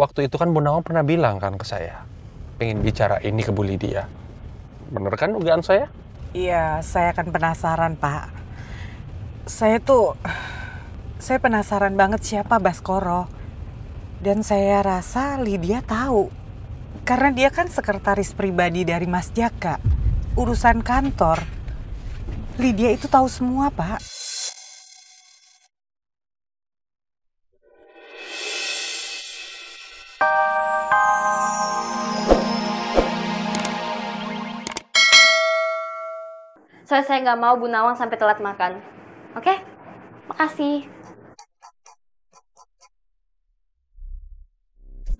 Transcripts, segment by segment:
waktu itu kan Bu Nawang pernah bilang kan ke saya, pengen bicara ini ke Bu Lydia. Bener kan dugaan saya? Iya, saya akan penasaran Pak. Saya tuh, saya penasaran banget siapa Baskoro. Dan saya rasa Lydia tahu. Karena dia kan sekretaris pribadi dari Mas Jaka. Urusan kantor. Lydia itu tahu semua, Pak. Soalnya saya nggak mau Bu Nawang sampai telat makan. Oke? Okay? Makasih.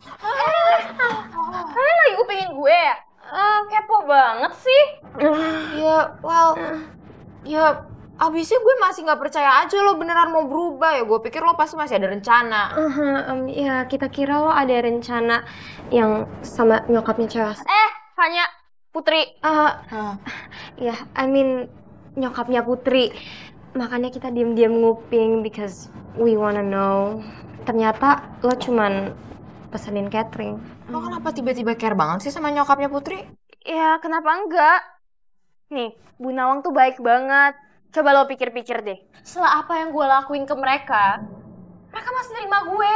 Kalian eh, lagi upingin gue ya? Eh, kepo banget sih. Ya, well, ya abisnya gue masih nggak percaya aja lo beneran mau berubah ya gue pikir lo pasti masih ada rencana uh -huh, um, ya kita kira lo ada rencana yang sama nyokapnya cewek eh Fanya Putri. Uh, ah. huh. Ah. Ya, yeah, I mean nyokapnya Putri. Makanya kita diam-diam nguping because we wanna know. Ternyata lo cuman pesenin catering. Lo kenapa tiba-tiba care banget sih sama nyokapnya Putri? Ya, kenapa enggak? Nih, Bu Nawang tuh baik banget. Coba lo pikir-pikir deh. Setelah apa yang gue lakuin ke mereka, mereka masih nerima gue.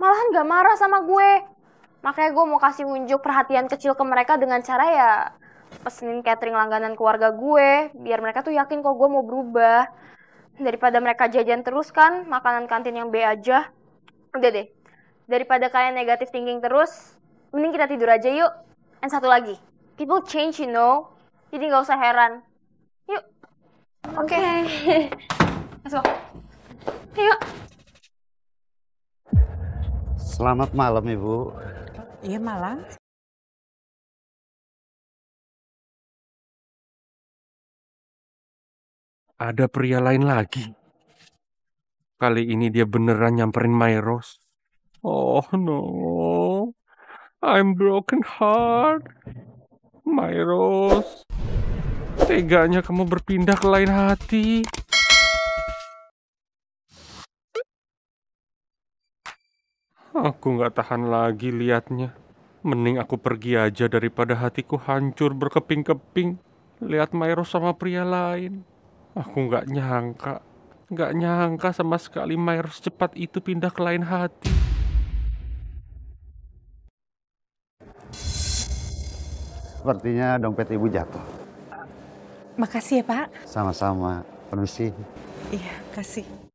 Malahan gak marah sama gue. Makanya gue mau kasih unjuk perhatian kecil ke mereka dengan cara ya pesenin catering langganan keluarga gue, biar mereka tuh yakin kok gue mau berubah. Daripada mereka jajan terus kan, makanan kantin yang B aja. Udah deh, daripada kalian negatif thinking terus, mending kita tidur aja yuk. And satu lagi, people change you know, jadi nggak usah heran. Yuk. Oke. Okay. okay. masuk Yuk. Selamat malam Ibu. Iya malam. Ada pria lain lagi. Kali ini dia beneran nyamperin Myros. Oh no. I'm broken heart. Myros. Teganya kamu berpindah ke lain hati. Aku nggak tahan lagi liatnya. Mending aku pergi aja daripada hatiku hancur berkeping-keping. Lihat Mairo sama pria lain. Aku nggak nyangka. Nggak nyangka sama sekali Mairo cepat itu pindah ke lain hati. Sepertinya dompet ibu jatuh. Makasih ya, Pak. Sama-sama. Permisi. Iya, kasih.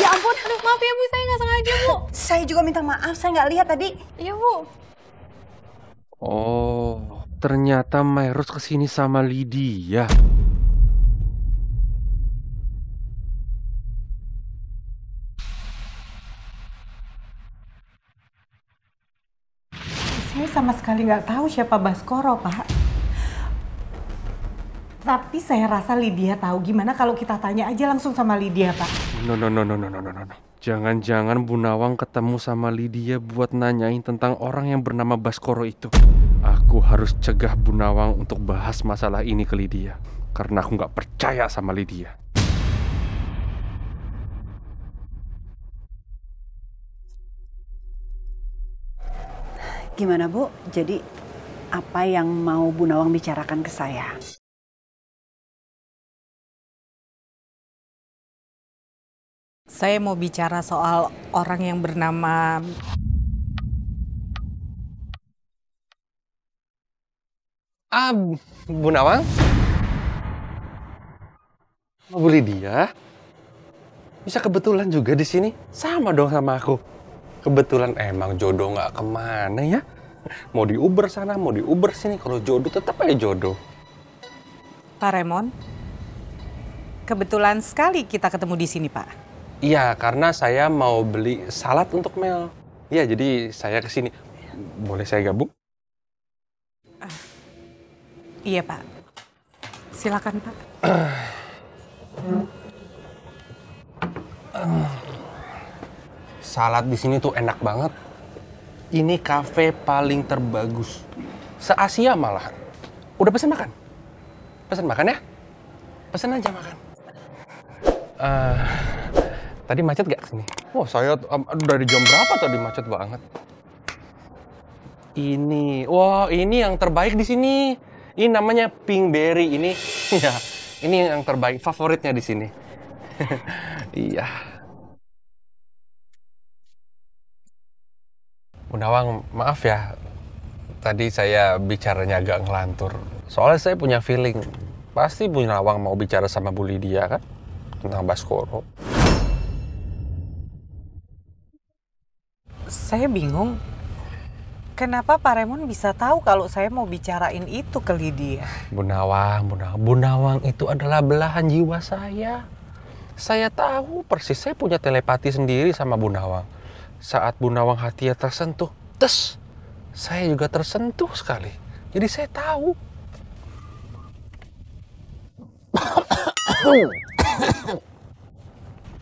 Ya maaf ya Bu, saya nggak sengaja Bu. saya juga minta maaf, saya nggak lihat tadi. Iya Bu. Oh, ternyata Myros kesini sama Lydia. sama sekali nggak tahu siapa Baskoro, Pak. Tapi saya rasa Lydia tahu gimana kalau kita tanya aja langsung sama Lydia, Pak. No, no, no, no, no, no, no, no. Jangan-jangan Bu Nawang ketemu sama Lydia buat nanyain tentang orang yang bernama Baskoro itu. Aku harus cegah Bu Nawang untuk bahas masalah ini ke Lydia. Karena aku nggak percaya sama Lydia. Gimana Bu? Jadi apa yang mau Bu Nawang bicarakan ke saya? Saya mau bicara soal orang yang bernama Ah, Bu Nawang? Mau beli dia Bisa kebetulan juga di sini? Sama dong sama aku. Kebetulan emang jodoh nggak kemana ya. Mau di Uber sana, mau di Uber sini. Kalau jodoh tetap aja jodoh. Pak Remon, kebetulan sekali kita ketemu di sini Pak. Iya, karena saya mau beli salad untuk Mel. Iya, jadi saya kesini. Boleh saya gabung? Uh, iya Pak. Silakan Pak. Uh. Uh. Salad di sini tuh enak banget. Ini kafe paling terbagus. Se-Asia malah. Udah pesen makan? Pesen makan ya? Pesen aja makan. Uh, tadi macet gak sini? Wah, saya um, dari jam berapa tadi macet banget? Ini, wah ini yang terbaik di sini. Ini namanya Pinkberry. Ini, ya, ini yang terbaik, favoritnya di sini. iya. Bunawang, maaf ya. Tadi saya bicaranya agak ngelantur. Soalnya saya punya feeling, pasti Bunawang mau bicara sama Bu Lydia kan? Tentang Baskoro. Saya bingung. Kenapa Pak Raymond bisa tahu kalau saya mau bicarain itu ke Lydia? Bunawang, Bunawang, Bunawang itu adalah belahan jiwa saya. Saya tahu persis, saya punya telepati sendiri sama Bunawang. Saat Bu Nawang hatinya tersentuh, tes, saya juga tersentuh sekali. Jadi saya tahu.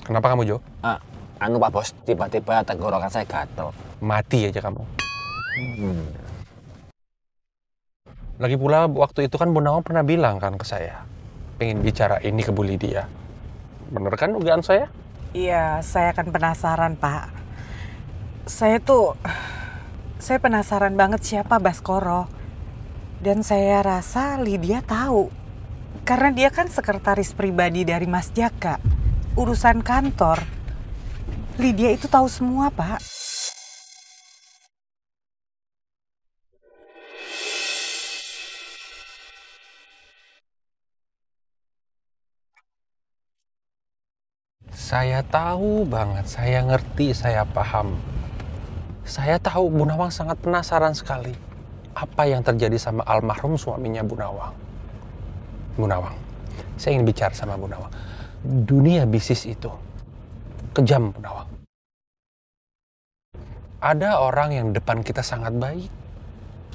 Kenapa kamu, Jo? Uh, anu Pak Bos, tiba-tiba tenggorokan saya gatel. Mati aja kamu. Hmm. Lagi pula waktu itu kan Bu Nawang pernah bilang kan ke saya, pengen bicara ini ke Bu Lydia. Bener kan dugaan saya? Iya, saya akan penasaran Pak saya tuh saya penasaran banget siapa Baskoro. Dan saya rasa Lydia tahu. Karena dia kan sekretaris pribadi dari Mas Jaka. Urusan kantor. Lydia itu tahu semua, Pak. Saya tahu banget, saya ngerti, saya paham saya tahu Bu Nawang sangat penasaran sekali apa yang terjadi sama almarhum suaminya Bu Nawang. Bu Nawang, saya ingin bicara sama Bu Nawang. Dunia bisnis itu kejam, Bu Nawang. Ada orang yang depan kita sangat baik,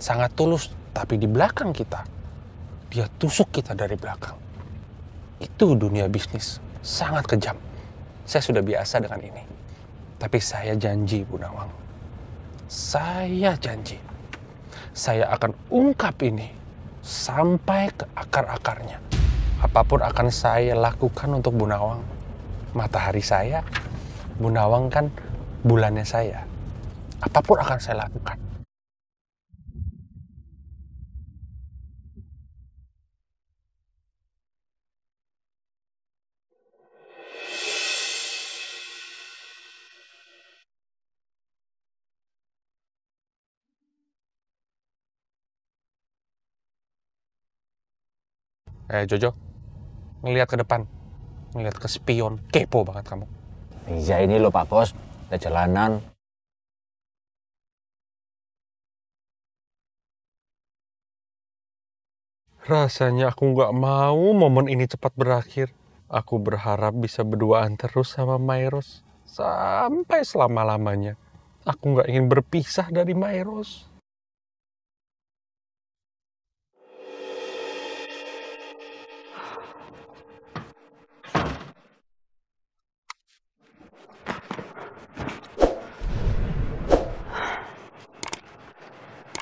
sangat tulus, tapi di belakang kita, dia tusuk kita dari belakang. Itu dunia bisnis, sangat kejam. Saya sudah biasa dengan ini. Tapi saya janji, Bu Nawang, saya janji, saya akan ungkap ini sampai ke akar-akarnya. Apapun akan saya lakukan untuk Bu Nawang. Matahari saya, Bu Nawang kan bulannya saya. Apapun akan saya lakukan. Eh Jojo, ngelihat ke depan, ngelihat ke spion, kepo banget kamu. Iya ini loh Pak Bos, ada jalanan. Rasanya aku nggak mau momen ini cepat berakhir. Aku berharap bisa berduaan terus sama Myros sampai selama-lamanya. Aku nggak ingin berpisah dari Myros.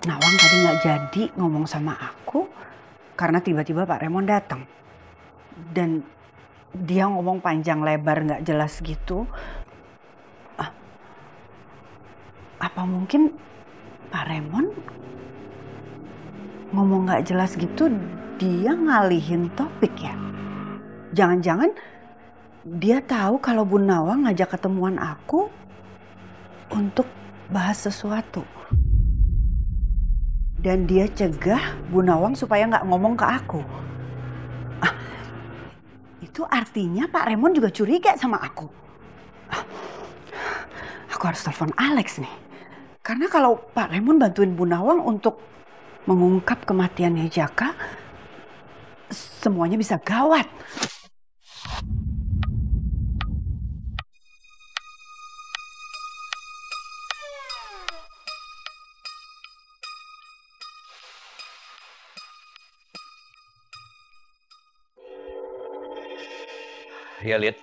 Nawang tadi nggak jadi ngomong sama aku karena tiba-tiba Pak Remon datang dan dia ngomong panjang lebar nggak jelas gitu. Ah, apa mungkin Pak Remon ngomong nggak jelas gitu dia ngalihin topik ya? Jangan-jangan dia tahu kalau Bu Nawang ngajak ketemuan aku untuk bahas sesuatu. Dan dia cegah Bu Nawang supaya nggak ngomong ke aku. Ah, itu artinya Pak Raymond juga curiga sama aku. Ah, aku harus telepon Alex nih. Karena kalau Pak Raymond bantuin Bu Nawang untuk mengungkap kematiannya Jaka, semuanya bisa gawat. Ya, Lid.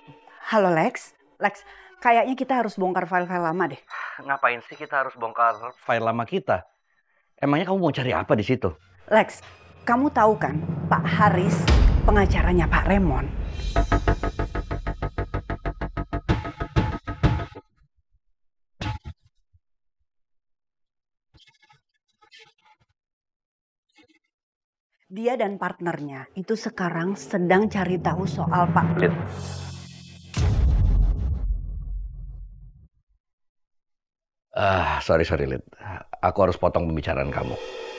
Halo, Lex. Lex, kayaknya kita harus bongkar file-file lama deh. Ngapain sih kita harus bongkar file lama kita? Emangnya kamu mau cari apa di situ? Lex, kamu tahu kan Pak Haris pengacaranya Pak Remon? Dia dan partnernya itu sekarang sedang cari tahu soal Pak. Iya. Ah, sorry sorry Lid. Aku harus potong pembicaraan kamu.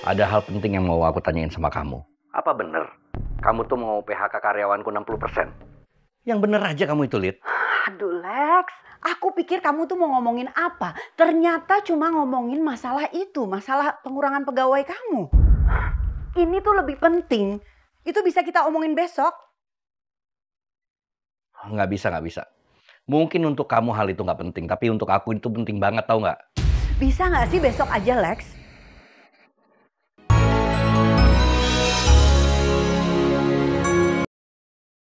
Ada hal penting yang mau aku tanyain sama kamu. Apa bener? Kamu tuh mau PHK karyawanku 60%? Yang bener aja kamu itu, Lid. Aduh, Lex. Aku pikir kamu tuh mau ngomongin apa. Ternyata cuma ngomongin masalah itu. Masalah pengurangan pegawai kamu ini tuh lebih penting. Itu bisa kita omongin besok. Nggak bisa, nggak bisa. Mungkin untuk kamu hal itu nggak penting, tapi untuk aku itu penting banget, tau nggak? Bisa nggak sih besok aja, Lex?